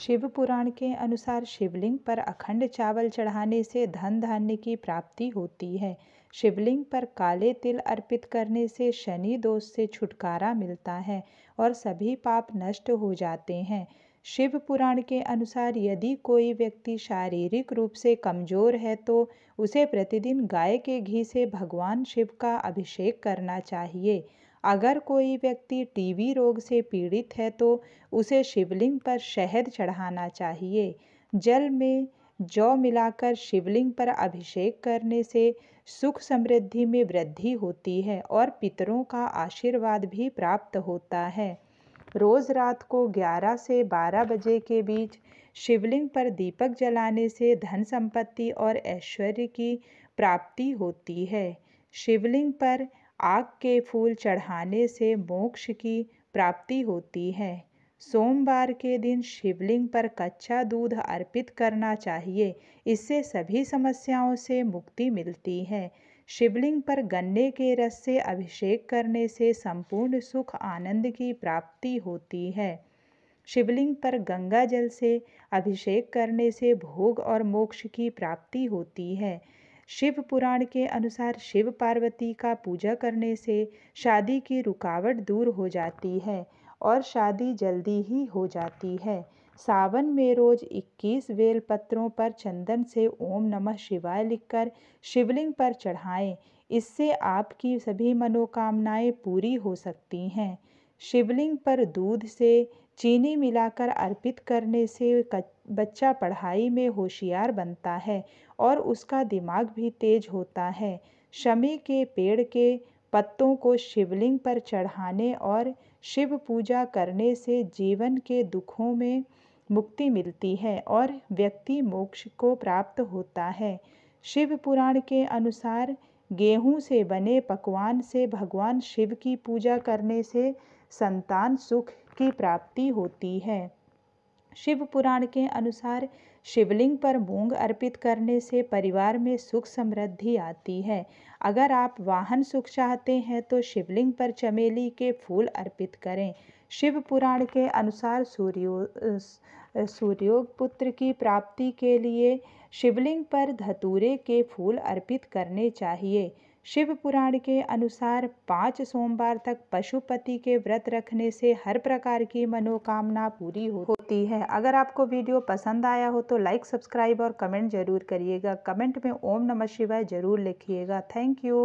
शिव पुराण के अनुसार शिवलिंग पर अखंड चावल चढ़ाने से धन धान्य की प्राप्ति होती है शिवलिंग पर काले तिल अर्पित करने से शनि दोष से छुटकारा मिलता है और सभी पाप नष्ट हो जाते हैं शिव पुराण के अनुसार यदि कोई व्यक्ति शारीरिक रूप से कमजोर है तो उसे प्रतिदिन गाय के घी से भगवान शिव का अभिषेक करना चाहिए अगर कोई व्यक्ति टीबी रोग से पीड़ित है तो उसे शिवलिंग पर शहद चढ़ाना चाहिए जल में जौ मिलाकर शिवलिंग पर अभिषेक करने से सुख समृद्धि में वृद्धि होती है और पितरों का आशीर्वाद भी प्राप्त होता है रोज़ रात को 11 से 12 बजे के बीच शिवलिंग पर दीपक जलाने से धन संपत्ति और ऐश्वर्य की प्राप्ति होती है शिवलिंग पर आग के फूल चढ़ाने से मोक्ष की प्राप्ति होती है सोमवार के दिन शिवलिंग पर कच्चा दूध अर्पित करना चाहिए इससे सभी समस्याओं से मुक्ति मिलती है शिवलिंग पर गन्ने के रस से अभिषेक करने से संपूर्ण सुख आनंद की प्राप्ति होती है शिवलिंग पर गंगा जल से अभिषेक करने से भोग और मोक्ष की प्राप्ति होती है शिव पुराण के अनुसार शिव पार्वती का पूजा करने से शादी की रुकावट दूर हो जाती है और शादी जल्दी ही हो जाती है सावन में रोज 21 वेल पत्रों पर चंदन से ओम नमः शिवाय लिखकर शिवलिंग पर चढ़ाएं इससे आपकी सभी मनोकामनाएं पूरी हो सकती हैं शिवलिंग पर दूध से चीनी मिलाकर अर्पित करने से बच्चा पढ़ाई में होशियार बनता है और उसका दिमाग भी तेज होता है शमी के पेड़ के पत्तों को शिवलिंग पर चढ़ाने और शिव पूजा करने से जीवन के दुखों में मुक्ति मिलती है और व्यक्ति मोक्ष को प्राप्त होता है शिव पुराण के अनुसार गेहूं से बने पकवान से भगवान शिव की पूजा करने से संतान सुख की प्राप्ति होती है शिव पुराण के अनुसार शिवलिंग पर मूंग अर्पित करने से परिवार में सुख समृद्धि आती है अगर आप वाहन सुख चाहते हैं तो शिवलिंग पर चमेली के फूल अर्पित करें शिव पुराण के अनुसार सूर्यो सूर्योग पुत्र की प्राप्ति के लिए शिवलिंग पर धतूरे के फूल अर्पित करने चाहिए शिव पुराण के अनुसार पाँच सोमवार तक पशुपति के व्रत रखने से हर प्रकार की मनोकामना पूरी होती है अगर आपको वीडियो पसंद आया हो तो लाइक सब्सक्राइब और कमेंट जरूर करिएगा कमेंट में ओम नमः शिवाय जरूर लिखिएगा थैंक यू